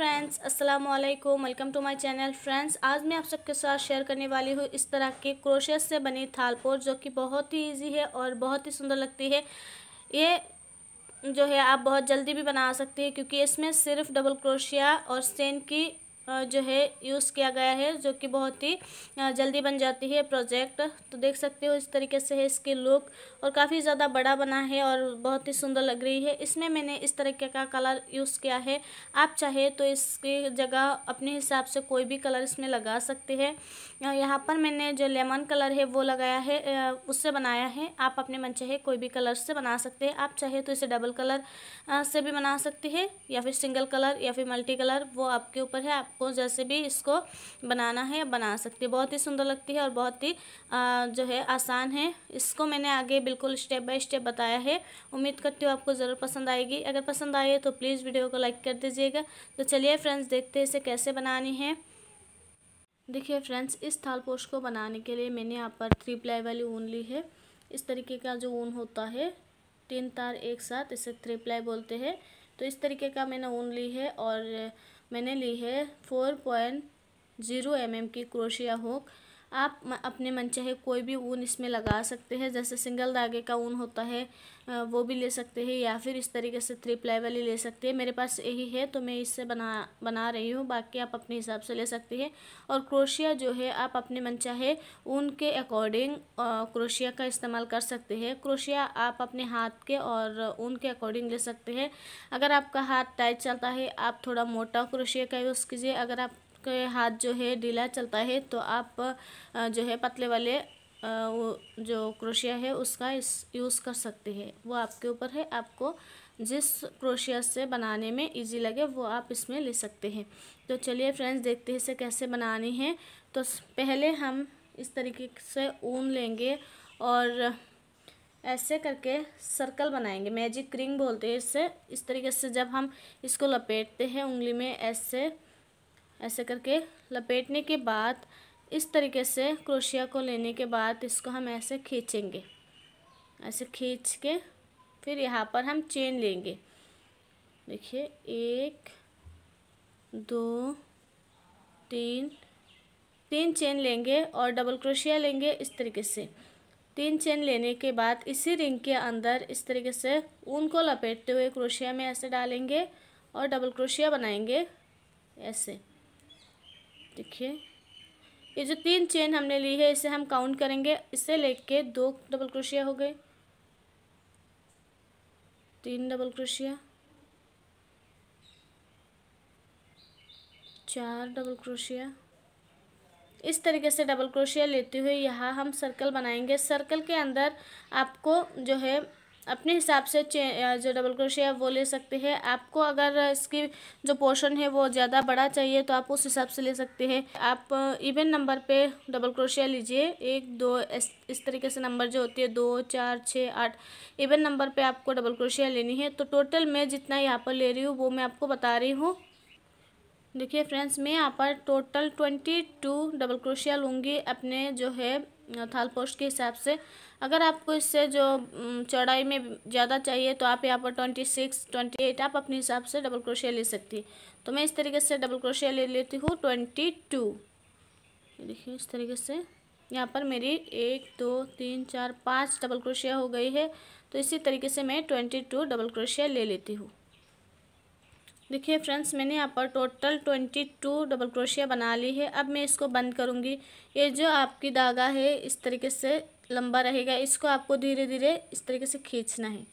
friends अस्सलाम वालेकुम welcome to my channel friends आज मैं आप सबके साथ शेयर करने वाली हूँ इस तरह के क्रोशिया से बनी थालपोट जो कि बहुत ही इजी है और बहुत ही सुंदर लगती है ये जो है आप बहुत जल्दी भी बना सकते हैं क्योंकि इसमें सिर्फ डबल क्रोशिया और सेन की जो है यूज़ किया गया है जो कि बहुत ही जल्दी बन जाती है प्रोजेक्ट तो देख सकते हो इस तरीके से है इसकी लुक और काफ़ी ज़्यादा बड़ा बना है और बहुत ही सुंदर लग रही है इसमें मैंने इस तरीके का कलर यूज़ किया है आप चाहे तो इसकी जगह अपने हिसाब से कोई भी कलर इसमें लगा सकते हैं यहाँ पर मैंने जो लेमन कलर है वो लगाया है उससे बनाया है आप अपने मन चाहे कोई भी कलर से बना सकते हैं आप चाहे तो इसे डबल कलर से भी बना सकते हैं या फिर सिंगल कलर या फिर मल्टी कलर वो आपके ऊपर है आप आपको जैसे भी इसको बनाना है बना सकती है बहुत ही सुंदर लगती है और बहुत ही जो है आसान है इसको मैंने आगे बिल्कुल स्टेप बाय स्टेप बताया है उम्मीद करती हूँ आपको ज़रूर पसंद आएगी अगर पसंद आए तो प्लीज़ वीडियो को लाइक कर दीजिएगा तो चलिए फ्रेंड्स देखते हैं इसे कैसे बनानी है देखिए फ्रेंड्स इस थाल पोश को बनाने के लिए मैंने यहाँ पर थ्री प्लाई वाली ऊन ली है इस तरीके का जो ऊन होता है तीन तार एक साथ इसे थ्री प्लाई बोलते हैं तो इस तरीके का मैंने ऊन ली है और मैंने ली है फोर पॉइंट ज़ीरो एम की क्रोशिया हुक आप अपने मन चाहे कोई भी ऊन इसमें लगा सकते हैं जैसे सिंगल धागे का ऊन होता है वो भी ले सकते हैं या फिर इस तरीके से थ्री प्लाई वाली ले सकते हैं मेरे पास यही है तो मैं इससे बना बना रही हूँ बाकी आप अपने हिसाब से ले सकते हैं और क्रोशिया जो है आप अपने मन चाहे ऊन के अकॉर्डिंग क्रोशिया का इस्तेमाल कर सकते हैं क्रोशिया आप अपने हाथ के और ऊन के अकॉर्डिंग ले सकते हैं अगर आपका हाथ टाइट चलता है आप थोड़ा मोटा क्रोशिया का यूज़ कीजिए अगर आप के हाथ जो है ढीला चलता है तो आप जो है पतले वाले जो क्रोशिया है उसका यूज़ कर सकते हैं वो आपके ऊपर है आपको जिस क्रोशिया से बनाने में इजी लगे वो आप इसमें ले सकते हैं तो चलिए फ्रेंड्स देखते हैं इसे कैसे बनानी है तो पहले हम इस तरीके से ऊन लेंगे और ऐसे करके सर्कल बनाएंगे मैजिक रिंग बोलते हैं इससे इस तरीके से जब हम इसको लपेटते हैं उंगली में ऐसे ऐसे करके लपेटने के बाद इस तरीके से क्रोशिया को लेने के बाद इसको हम ऐसे खींचेंगे ऐसे खींच के फिर यहाँ पर हम चेन लेंगे देखिए एक दो तीन तीन चेन लेंगे और डबल क्रोशिया लेंगे इस तरीके से तीन चेन लेने के बाद इसी रिंग के अंदर इस तरीके से ऊन को लपेटते हुए क्रोशिया में ऐसे डालेंगे और डबल क्रोशिया बनाएंगे ऐसे देखिए ये जो तीन चेन हमने ली है इसे हम काउंट करेंगे इसे लेके दो डबल क्रोशिया हो गए तीन डबल क्रोशिया चार डबल क्रोशिया इस तरीके से डबल क्रोशिया लेते हुए यहाँ हम सर्कल बनाएंगे सर्कल के अंदर आपको जो है अपने हिसाब से जो डबल क्रोशिया है वो ले सकते हैं आपको अगर इसकी जो पोर्शन है वो ज़्यादा बड़ा चाहिए तो आप उस हिसाब से ले सकते हैं आप इवन नंबर पे डबल क्रोशिया लीजिए एक दो इस, इस तरीके से नंबर जो होती है दो चार छः आठ इवन नंबर पे आपको डबल क्रोशिया लेनी है तो टोटल मैं जितना यहाँ पर ले रही हूँ वो मैं आपको बता रही हूँ देखिए फ्रेंड्स मैं यहाँ पर total twenty two double crochet लूँगी अपने जो है थाल पोस्ट के हिसाब से अगर आपको इससे जो चौड़ाई में ज़्यादा चाहिए तो आप यहाँ पर ट्वेंटी सिक्स ट्वेंटी एट आप अपने हिसाब से डबल क्रोशिया ले सकती तो मैं इस तरीके से डबल क्रोशिया ले लेती हूँ ट्वेंटी टू देखिए इस तरीके से यहाँ पर मेरी एक दो तीन चार पाँच डबल क्रोशिया हो गई है तो इसी तरीके से मैं ट्वेंटी टू डबल क्रोशिया ले लेती हूँ देखिए फ्रेंड्स मैंने यहाँ पर total twenty two double crochet बना ली है अब मैं इसको बंद करूँगी ये जो आपकी धागा है इस तरीके से लंबा रहेगा इसको आपको धीरे धीरे इस तरीके से खींचना है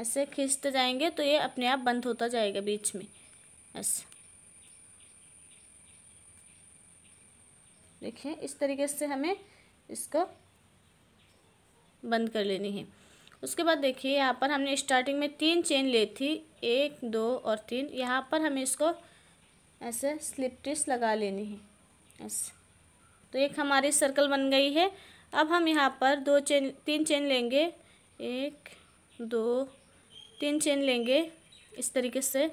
ऐसे खींचते जाएंगे तो ये अपने आप बंद होता जाएगा बीच में ऐसे देखिए इस तरीके से हमें इसको बंद कर लेनी है उसके बाद देखिए यहाँ पर हमने स्टार्टिंग में तीन चेन ली थी एक दो और तीन यहाँ पर हमें इसको ऐसे स्लिप टिस्ट लगा लेनी है ऐसे तो एक हमारी सर्कल बन गई है अब हम यहाँ पर दो चेन तीन चेन लेंगे एक दो तीन चेन लेंगे इस तरीके से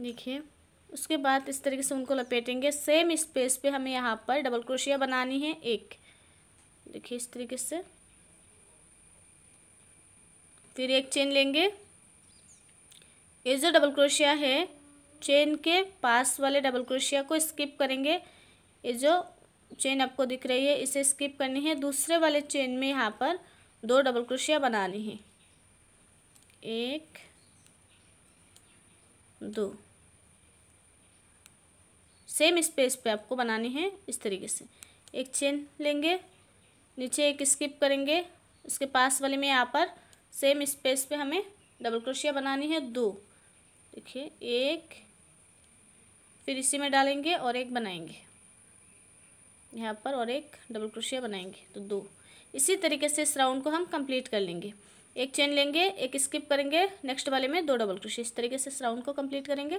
देखिए उसके बाद इस तरीके से उनको लपेटेंगे सेम स्पेस पे हमें यहाँ पर डबल क्रोशिया बनानी है एक देखिए इस तरीके से फिर एक चेन लेंगे ये जो डबल क्रोशिया है चेन के पास वाले डबल क्रोशिया को स्किप करेंगे ये जो चेन आपको दिख रही है इसे स्किप करनी है दूसरे वाले चेन में यहाँ पर दो डबल क्रोशिया बनानी है एक दो सेम स्पेस पे आपको बनानी है इस तरीके से एक चेन लेंगे नीचे एक स्किप करेंगे उसके पास वाले में यहाँ पर सेम स्पेस पे हमें डबल क्रोशिया बनानी है दो देखिए एक फिर इसी में डालेंगे और एक बनाएंगे यहाँ पर और एक डबल क्रोशिया बनाएंगे तो दो इसी तरीके से इस राउंड को हम कंप्लीट कर लेंगे एक चेन लेंगे एक स्किप करेंगे नेक्स्ट वाले में दो डबल क्रोशिया इस तरीके से इस राउंड को कंप्लीट करेंगे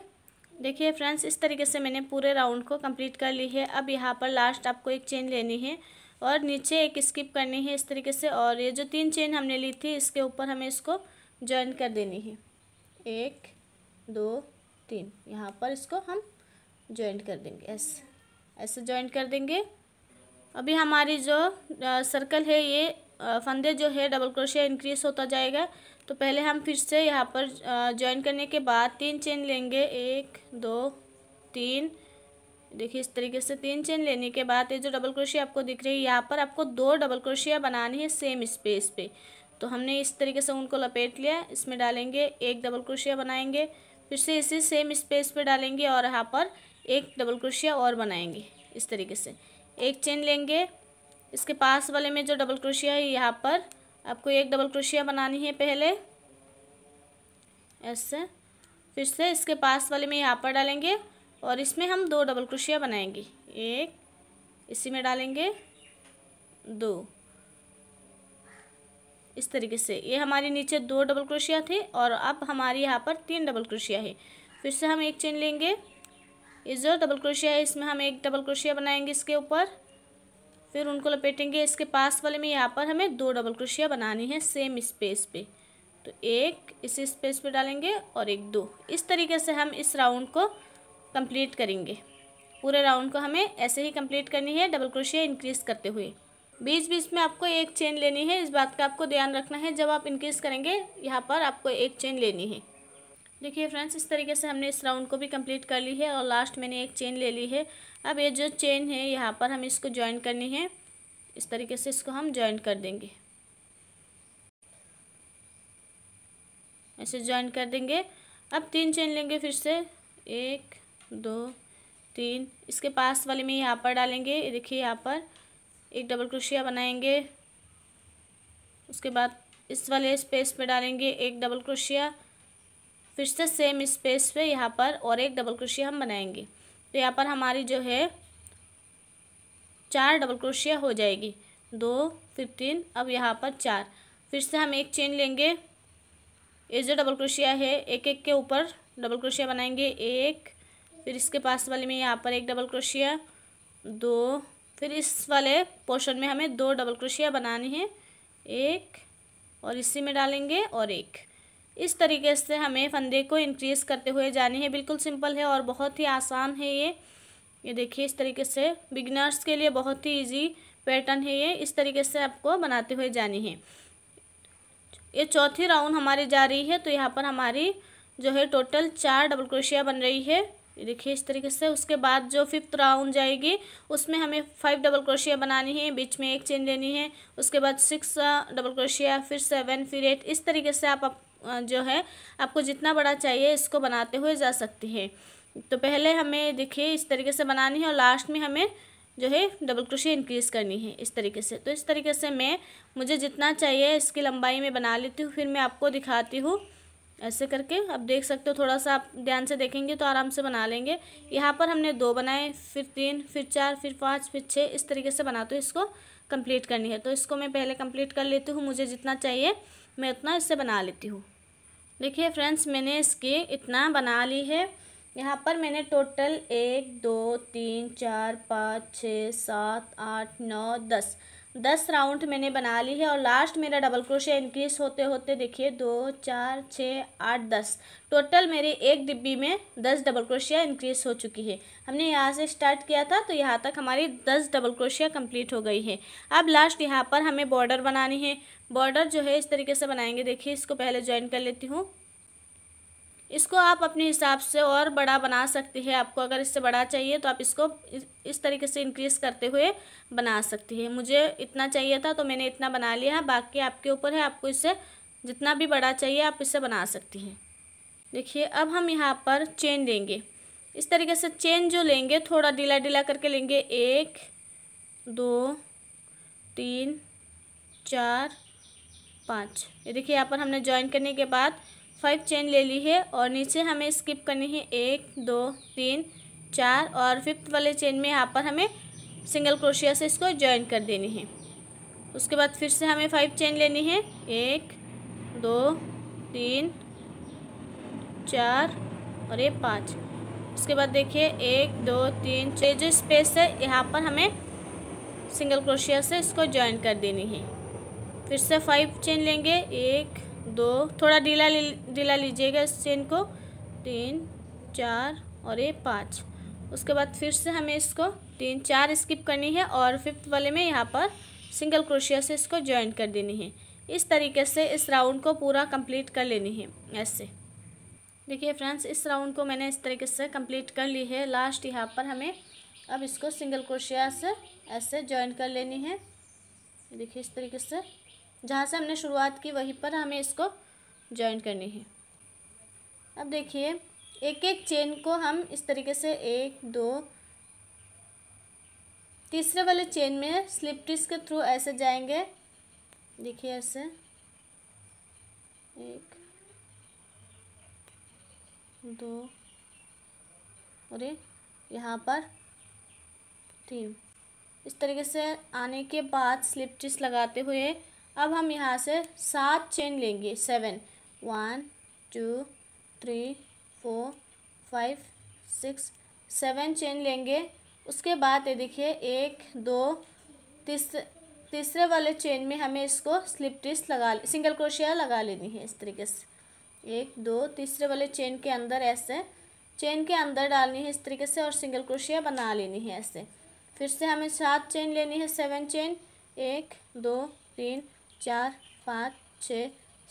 देखिए फ्रेंड्स इस तरीके से मैंने पूरे राउंड को कंप्लीट कर ली है अब यहाँ पर लास्ट आपको एक चेन लेनी है और नीचे एक स्किप करनी है इस तरीके से और ये जो तीन चेन हमने ली थी इसके ऊपर हमें इसको ज्वाइन कर देनी है एक दो तीन यहाँ पर इसको हम जॉइंट कर देंगे ऐसे ऐसे जॉइंट कर देंगे अभी हमारी जो आ, सर्कल है ये आ, फंदे जो है डबल क्रोशिया इंक्रीज होता जाएगा तो पहले हम फिर से यहाँ पर जॉइन करने के बाद तीन चेन लेंगे एक दो तीन देखिए इस तरीके से तीन चेन लेने के बाद ये जो डबल क्रोशिया आपको दिख रही है यहाँ पर आपको दो डबल क्रोशिया बनानी है सेम स्पेस पे तो हमने इस तरीके से उनको लपेट लिया इसमें डालेंगे एक डबल क्रोशिया बनाएंगे फिर से इसे सेम स्पेस पे डालेंगे और यहाँ पर एक डबल क्रोशिया और बनाएंगे इस तरीके से एक चेन लेंगे इसके पास वाले में जो डबल क्रोशिया है यहाँ पर आपको एक डबल क्रोशिया बनानी है पहले ऐसे फिर से इसके पास वाले में यहाँ पर डालेंगे और इसमें हम दो डबल क्रोशिया बनाएंगे एक इसी में डालेंगे दो इस तरीके से ये हमारे नीचे दो डबल क्रोशिया थे और अब हमारे यहाँ पर तीन डबल क्रोशिया है फिर से हम एक चेन लेंगे ये जो डबल क्रोशिया है इसमें हम एक डबल क्रोशिया बनाएंगे इसके ऊपर फिर उनको लपेटेंगे इसके पास वाले में यहाँ पर हमें दो डबल क्रोशिया बनानी है सेम स्पेस पे तो एक इस स्पेस पे डालेंगे और एक दो इस तरीके से हम इस राउंड को कंप्लीट करेंगे पूरे राउंड को हमें ऐसे ही कंप्लीट करनी है डबल क्रोशिया इंक्रीज़ करते हुए बीच बीच में आपको एक चेन लेनी है इस बात का आपको ध्यान रखना है जब आप इंक्रीज़ करेंगे यहाँ पर आपको एक चेन लेनी है देखिए फ्रेंड्स इस तरीके से हमने इस राउंड को भी कंप्लीट कर ली है और लास्ट मैंने एक चेन ले ली है अब ये जो चेन है यहाँ पर हम इसको ज्वाइन करनी है इस तरीके से इसको हम ज्वाइन कर देंगे ऐसे ज्वाइन कर देंगे अब तीन चेन लेंगे फिर से एक दो तीन इसके पास वाले में यहाँ पर डालेंगे देखिए यहाँ पर एक डबल क्रोशिया बनाएंगे उसके बाद इस वाले स्पेस पे डालेंगे एक डबल क्रोशिया फिर से सेम स्पेस पे यहाँ पर और एक डबल क्रोशिया हम बनाएंगे तो यहाँ पर हमारी जो है चार डबल क्रोशिया हो जाएगी दो फिर तीन अब यहाँ पर चार फिर से हम एक चेन लेंगे ये जो डबल क्रोशिया है एक एक के ऊपर डबल क्रोशिया बनाएंगे एक फिर इसके पास वाले में यहाँ पर एक डबल क्रोशिया दो फिर इस वाले पोर्शन में हमें दो डबल क्रोशिया बनानी है एक और इसी में डालेंगे और एक इस तरीके से हमें फंदे को इंक्रीज़ करते हुए जानी है बिल्कुल सिंपल है और बहुत ही आसान है ये ये देखिए इस तरीके से बिगनर्स के लिए बहुत ही इजी पैटर्न है ये इस तरीके से आपको बनाते हुए जानी है ये चौथी राउंड हमारी जा रही है तो यहाँ पर हमारी जो है टोटल चार डबल क्रोशिया बन रही है ये देखिए इस तरीके से उसके बाद जो फिफ्थ राउंड जाएगी उसमें हमें फाइव डबल क्रोशिया बनानी है बीच में एक चेन लेनी है उसके बाद सिक्स डबल क्रोशिया फिर सेवन फिर एट इस तरीके से आप, आप जो है आपको जितना बड़ा चाहिए इसको बनाते हुए जा सकती है तो पहले हमें देखिए इस तरीके से बनानी है और लास्ट में हमें जो है डबल क्रोशिया इंक्रीज़ करनी है इस तरीके से तो इस तरीके से मैं मुझे जितना चाहिए इसकी लंबाई में बना लेती हूँ फिर मैं आपको दिखाती हूँ ऐसे करके अब देख सकते हो थोड़ा सा आप ध्यान से देखेंगे तो आराम से बना लेंगे यहाँ पर हमने दो बनाए फिर तीन फिर चार फिर पाँच फिर छः इस तरीके से बना तो इसको कंप्लीट करनी है तो इसको मैं पहले कंप्लीट कर लेती हूँ मुझे जितना चाहिए मैं उतना इससे बना लेती हूँ देखिए फ्रेंड्स मैंने इसकी इतना बना ली है यहाँ पर मैंने टोटल एक दो तीन चार पाँच छः सात आठ नौ दस दस राउंड मैंने बना ली है और लास्ट मेरा डबल क्रोशिया इंक्रीज होते होते देखिए दो चार छः आठ दस टोटल मेरे एक डिब्बी में दस डबल क्रोशिया इंक्रीज हो चुकी है हमने यहाँ से स्टार्ट किया था तो यहाँ तक हमारी दस डबल क्रोशिया कंप्लीट हो गई है अब लास्ट यहाँ पर हमें बॉर्डर बनानी है बॉर्डर जो है इस तरीके से बनाएंगे देखिए इसको पहले ज्वाइन कर लेती हूँ इसको आप अपने हिसाब से और बड़ा बना सकते हैं आपको अगर इससे बड़ा चाहिए तो आप इसको इस तरीके से इंक्रीज़ करते हुए बना सकते हैं मुझे इतना चाहिए था तो मैंने इतना बना लिया है बाकी आपके ऊपर है आपको इससे जितना भी बड़ा चाहिए आप इसे बना सकती हैं देखिए अब हम यहाँ पर चेन लेंगे इस तरीके से चेन जो लेंगे थोड़ा ढीला ढीला करके लेंगे एक दो तीन चार पाँच ये देखिए यहाँ पर हमने ज्वाइन करने के बाद फाइव चेन ले ली है और नीचे हमें स्किप करनी है एक दो तीन चार और फिफ्थ वाले चेन में यहाँ पर हमें सिंगल क्रोशिया से इसको ज्वाइन कर देनी है उसके बाद फिर से हमें फाइव चेन लेनी है एक दो तीन चार और ये पाँच उसके बाद देखिए एक दो तीन छः जो स्पेस है यहाँ पर हमें सिंगल क्रोशिया से इसको ज्वाइन कर देनी है फिर से फाइव चेन लेंगे एक दो थोड़ा ढीला ढीला लीजिएगा इस चेन को तीन चार और ये पाँच उसके बाद फिर से हमें इसको तीन चार स्किप करनी है और फिफ्थ वाले में यहाँ पर सिंगल क्रोशिया से इसको ज्वाइन कर देनी है इस तरीके से इस राउंड को पूरा कंप्लीट कर लेनी है ऐसे देखिए फ्रेंड्स इस राउंड को मैंने इस तरीके से कंप्लीट कर ली है लास्ट यहाँ पर हमें अब इसको सिंगल क्रोशिया से ऐसे ज्वाइन कर लेनी है देखिए इस तरीके से जहाँ से हमने शुरुआत की वहीं पर हमें इसको जॉइंट करनी है अब देखिए एक एक चेन को हम इस तरीके से एक दो तीसरे वाले चेन में स्लिप टिस के थ्रू ऐसे जाएंगे देखिए ऐसे एक दो और यहाँ पर तीन इस तरीके से आने के बाद स्लिप टिस लगाते हुए अब हम यहाँ से सात चेन लेंगे seven one two three four five six seven chain लेंगे उसके बाद ये देखिए एक दो तीसरे वाले चेन में हमें इसको स्लिप टिस्ट लगा सिंगल क्रोशिया लगा लेनी है इस तरीके से एक दो तीसरे वाले चेन के अंदर ऐसे चेन के अंदर डालनी है इस तरीके से और सिंगल क्रोशिया बना लेनी है ऐसे फिर से हमें सात चेन लेनी है सेवन चेन एक दो तीन चार पाँच छः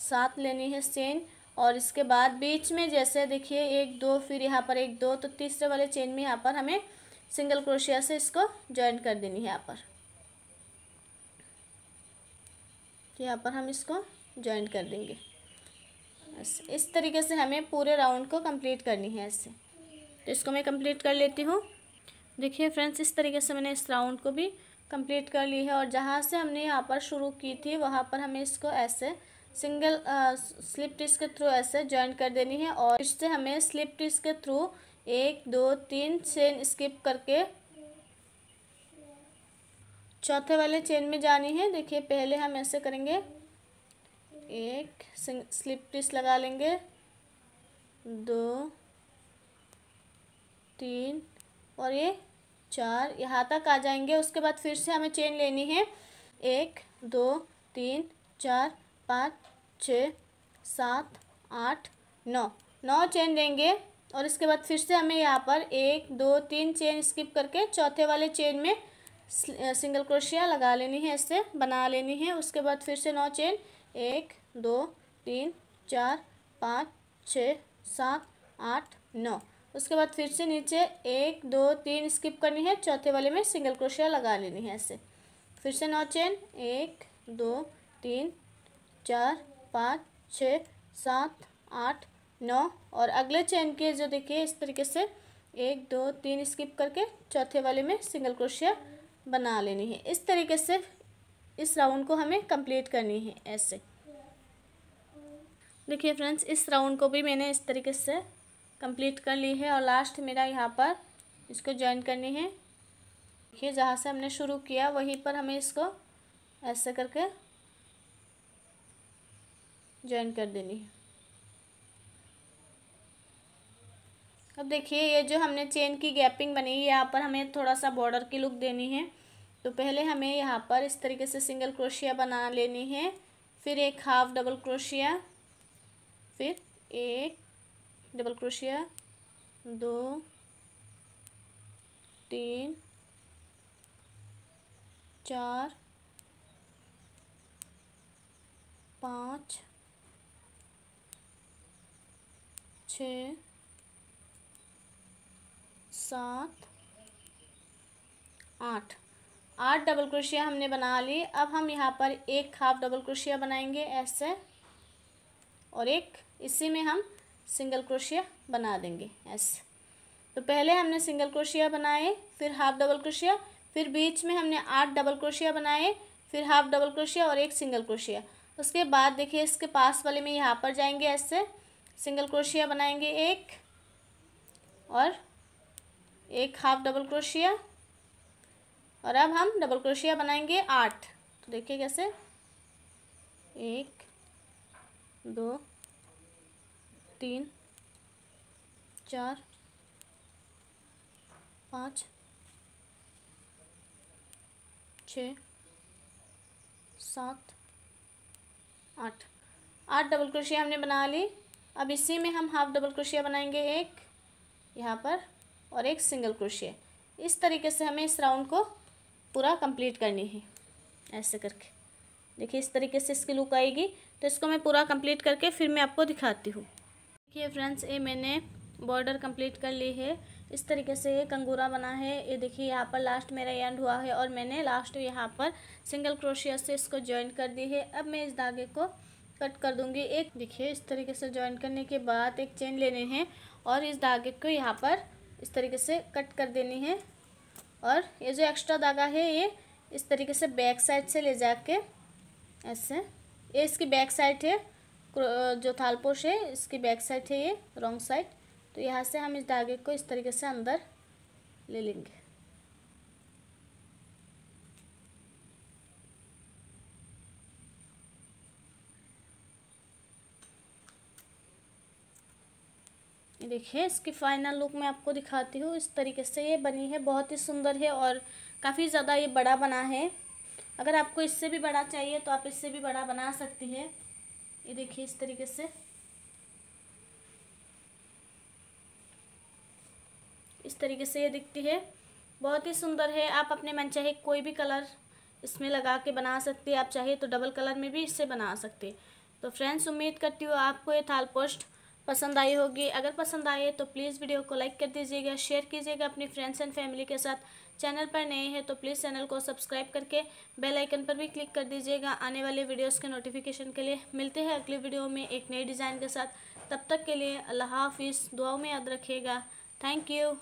सात लेनी है चेन और इसके बाद बीच में जैसे देखिए एक दो फिर यहाँ पर एक दो तो तीसरे वाले चेन में यहाँ पर हमें सिंगल क्रोशिया से इसको ज्वाइन कर देनी है यहाँ पर तो यहाँ पर हम इसको ज्वाइन कर देंगे इस तरीके से हमें पूरे राउंड को कंप्लीट करनी है ऐसे तो इसको मैं कंप्लीट कर लेती हूँ देखिए फ्रेंड्स इस तरीके से मैंने इस राउंड को भी कंप्लीट कर ली है और जहाँ से हमने यहाँ पर शुरू की थी वहाँ पर हमें इसको ऐसे सिंगल स्लिप टिस्ट के थ्रू ऐसे ज्वाइन कर देनी है और इससे हमें स्लिप टिस्ट के थ्रू एक दो तीन चेन स्किप करके चौथे वाले चेन में जानी है देखिए पहले हम ऐसे करेंगे एक स्लिप टिस्ट लगा लेंगे दो तीन और ये चार यहाँ तक आ जाएंगे उसके बाद फिर से हमें चेन लेनी है एक दो तीन चार पाँच छ सात आठ नौ नौ चेन लेंगे और इसके बाद फिर से हमें यहाँ पर एक दो तीन चेन स्किप करके चौथे वाले चेन में सिंगल क्रोशिया लगा लेनी है इससे बना लेनी है उसके बाद फिर से नौ चेन एक दो तीन चार पाँच छ सात आठ नौ उसके बाद फिर से नीचे एक दो तीन स्किप करनी है चौथे वाले में सिंगल क्रोशिया लगा लेनी है ऐसे फिर से नौ चेन एक दो तीन चार पाँच छः सात आठ नौ और अगले चेन के जो देखिए इस तरीके से एक दो तीन स्किप करके चौथे वाले में सिंगल क्रोशिया बना लेनी है इस तरीके से इस राउंड को हमें कंप्लीट करनी है ऐसे देखिए फ्रेंड्स इस राउंड को भी मैंने इस तरीके से कंप्लीट कर ली है और लास्ट मेरा यहाँ पर इसको ज्वाइन करनी है देखिए जहाँ से हमने शुरू किया वहीं पर हमें इसको ऐसे करके ज्वाइन कर देनी है अब देखिए ये जो हमने चेन की गैपिंग बनी है यहाँ पर हमें थोड़ा सा बॉर्डर की लुक देनी है तो पहले हमें यहाँ पर इस तरीके से सिंगल क्रोशिया बना लेनी है फिर एक हाफ डबल क्रोशिया फिर एक डबल क्रोशिया दो तीन चार पाँच छ सात आठ आठ डबल क्रोशिया हमने बना ली अब हम यहाँ पर एक हाफ डबल क्रोशिया बनाएंगे ऐसे और एक इसी में हम सिंगल क्रोशिया बना देंगे एस तो पहले हमने सिंगल क्रोशिया बनाए फिर हाफ डबल क्रोशिया फिर बीच में हमने आठ डबल क्रोशिया बनाए फिर हाफ डबल क्रोशिया और एक सिंगल क्रोशिया उसके बाद देखिए इसके पास वाले में यहाँ पर जाएंगे ऐसे सिंगल क्रोशिया बनाएंगे एक और एक हाफ डबल क्रोशिया और अब हम डबल क्रोशिया बनाएंगे आठ तो देखिए कैसे एक दो तीन चार पाँच छ सात आठ आठ डबल क्रोशिया हमने बना ली अब इसी में हम हाफ डबल क्रोशिया बनाएंगे एक यहाँ पर और एक सिंगल क्रोशिया इस तरीके से हमें इस राउंड को पूरा कंप्लीट करनी है ऐसे करके देखिए इस तरीके से इसकी लुक आएगी तो इसको मैं पूरा कंप्लीट करके फिर मैं आपको दिखाती हूँ देखिए फ्रेंड्स ये मैंने बॉर्डर कंप्लीट कर ली है इस तरीके से ये कंगूरा बना है ये देखिए यहाँ पर लास्ट मेरा एंड हुआ है और मैंने लास्ट यहाँ पर सिंगल क्रोशिया से इसको ज्वाइन कर दी है अब मैं इस धागे को कट कर दूंगी एक देखिए इस तरीके से ज्वाइन करने के बाद एक चेन लेने हैं और इस धागे को यहाँ पर इस तरीके से कट कर देनी है और ये जो एक्स्ट्रा धागा है ये इस तरीके से बैक साइड से ले जाके ऐसे ये इसकी बैक साइड है जो पोश है इसकी बैक साइड है ये रॉन्ग साइड तो यहाँ से हम इस धागे को इस तरीके से अंदर ले लेंगे देखिए इसकी फाइनल लुक मैं आपको दिखाती हूँ इस तरीके से ये बनी है बहुत ही सुंदर है और काफ़ी ज़्यादा ये बड़ा बना है अगर आपको इससे भी बड़ा चाहिए तो आप इससे भी बड़ा बना सकती है ये देखिए इस तरीके से इस तरीके से ये दिखती है बहुत ही सुंदर है आप अपने मन चाहे कोई भी कलर इसमें लगा के बना सकते हैं आप चाहे तो डबल कलर में भी इससे बना सकते तो फ्रेंड्स उम्मीद करती हूँ आपको ये थाल पोस्ट पसंद आई होगी अगर पसंद आए तो प्लीज़ वीडियो को लाइक कर दीजिएगा शेयर कीजिएगा अपनी फ्रेंड्स एंड फैमिली के साथ चैनल पर नए हैं तो प्लीज़ चैनल को सब्सक्राइब करके बेल आइकन पर भी क्लिक कर दीजिएगा आने वाले वीडियोस के नोटिफिकेशन के लिए मिलते हैं अगले वीडियो में एक नए डिज़ाइन के साथ तब तक के लिए अल्लाह हाफिज़ दुआओं में याद रखिएगा थैंक यू